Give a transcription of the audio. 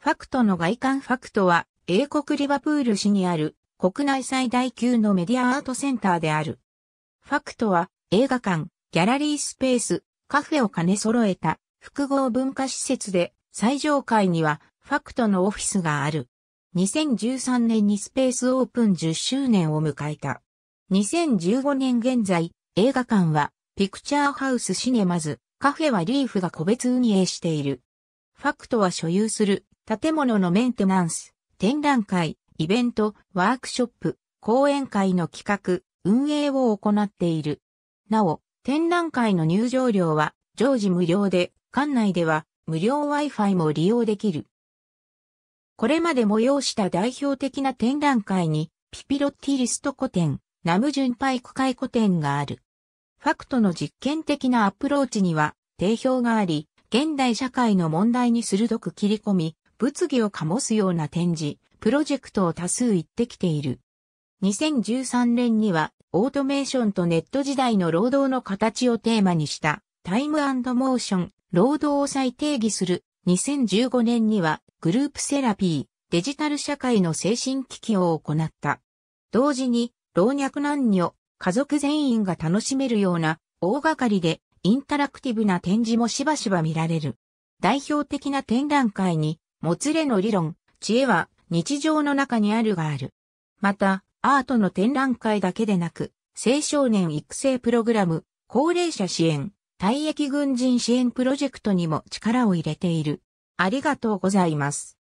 ファクトの外観ファクトは、英国リバプール市にある国内最大級のメディアアートセンターである。ファクトは映画館、ギャラリースペース、カフェを兼ね揃えた複合文化施設で最上階にはファクトのオフィスがある。2013年にスペースオープン10周年を迎えた。2015年現在、映画館はピクチャーハウスシネマズ、カフェはリーフが個別運営している。ファクトは所有する建物のメンテナンス、展覧会、イベント、ワークショップ、講演会の企画、運営を行っている。なお、展覧会の入場料は常時無料で、館内では無料 Wi-Fi も利用できる。これまで催した代表的な展覧会に、ピピロッティリスト古典、ナムジュンパイク会古典がある。ファクトの実験的なアプローチには定評があり、現代社会の問題に鋭く切り込み、物議を醸すような展示、プロジェクトを多数行ってきている。2013年には、オートメーションとネット時代の労働の形をテーマにした、タイムモーション、労働を再定義する。2015年には、グループセラピー、デジタル社会の精神危機を行った。同時に、老若男女、家族全員が楽しめるような、大掛かりで、インタラクティブな展示もしばしば見られる。代表的な展覧会に、もつれの理論、知恵は日常の中にあるがある。また、アートの展覧会だけでなく、青少年育成プログラム、高齢者支援、退役軍人支援プロジェクトにも力を入れている。ありがとうございます。